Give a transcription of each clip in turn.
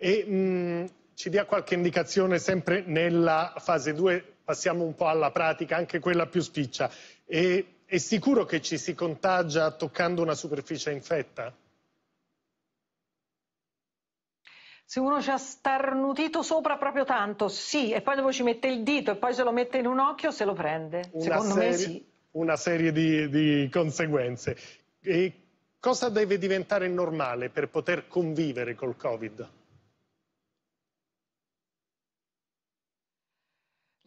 e mh, mm, ci dia qualche indicazione sempre nella fase 2, passiamo un po' alla pratica, anche quella più spiccia. E, è sicuro che ci si contagia toccando una superficie infetta? Se uno ci ha starnutito sopra proprio tanto, sì, e poi dopo ci mette il dito e poi se lo mette in un occhio se lo prende. Una Secondo serie, me sì. Una serie di, di conseguenze. E cosa deve diventare normale per poter convivere col Covid?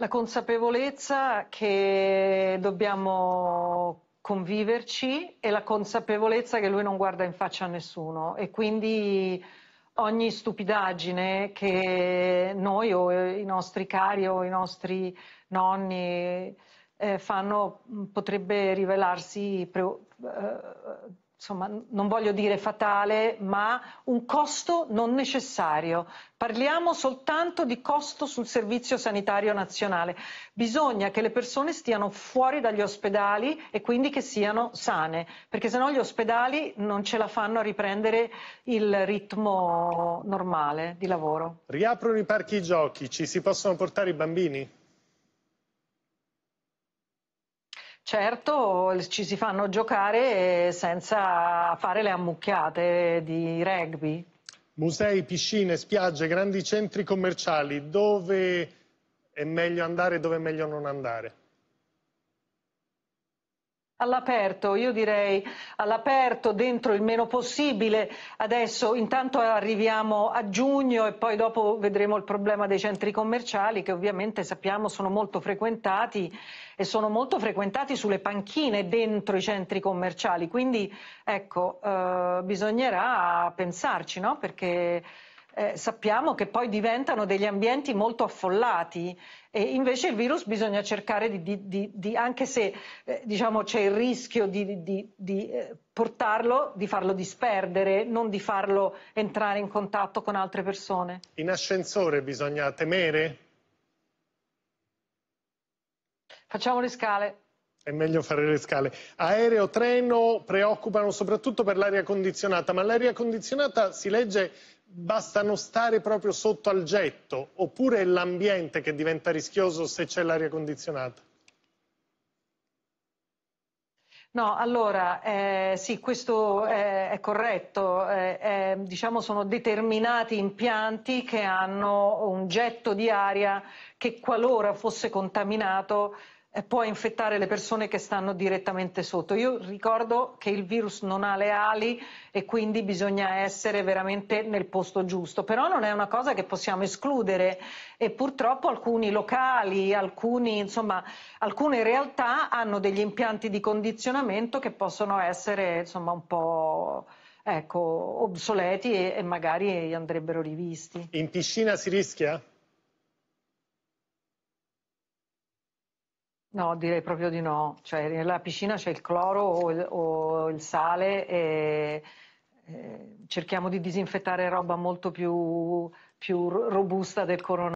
La consapevolezza che dobbiamo conviverci e la consapevolezza che lui non guarda in faccia a nessuno e quindi ogni stupidaggine che noi o i nostri cari o i nostri nonni eh, fanno potrebbe rivelarsi pre- eh, insomma, non voglio dire fatale, ma un costo non necessario. Parliamo soltanto di costo sul Servizio Sanitario Nazionale. Bisogna che le persone stiano fuori dagli ospedali e quindi che siano sane, perché sennò gli ospedali non ce la fanno a riprendere il ritmo normale di lavoro. Riaprono i parchi giochi, ci si possono portare i bambini? Certo, ci si fanno giocare senza fare le ammucchiate di rugby. Musei, piscine, spiagge, grandi centri commerciali, dove è meglio andare e dove è meglio non andare? All'aperto, io direi all'aperto, dentro il meno possibile. Adesso intanto arriviamo a giugno e poi dopo vedremo il problema dei centri commerciali che ovviamente sappiamo sono molto frequentati e sono molto frequentati sulle panchine dentro i centri commerciali. Quindi ecco, eh, bisognerà pensarci, no? Perché eh, sappiamo che poi diventano degli ambienti molto affollati e invece il virus bisogna cercare di, di, di, di anche se eh, diciamo, c'è il rischio di, eh, portarlo, di farlo disperdere, non di farlo entrare in contatto con altre persone. In ascensore bisogna temere? Facciamo le scale. È meglio fare le scale. Aereo, treno preoccupano soprattutto per l'aria condizionata, ma l'aria condizionata si legge bastano stare proprio sotto al getto oppure è l'ambiente che diventa rischioso se c'è l'aria condizionata? No, allora eh, sì, questo è, eh, è corretto. Eh, eh, diciamo sono determinati impianti che hanno un getto di aria che qualora fosse contaminato può infettare le persone che stanno direttamente sotto. Io ricordo che il virus non ha le ali e quindi bisogna essere veramente nel posto giusto, però non è una cosa che possiamo escludere e purtroppo alcuni locali, alcuni, insomma, alcune realtà hanno degli impianti di condizionamento che possono essere insomma, un po' ecco, obsoleti e, e magari andrebbero rivisti. In piscina si rischia? No, direi proprio di no. Cioè, nella piscina c'è il cloro o il, o il sale e eh, cerchiamo di disinfettare roba molto più, più robusta del coronavirus.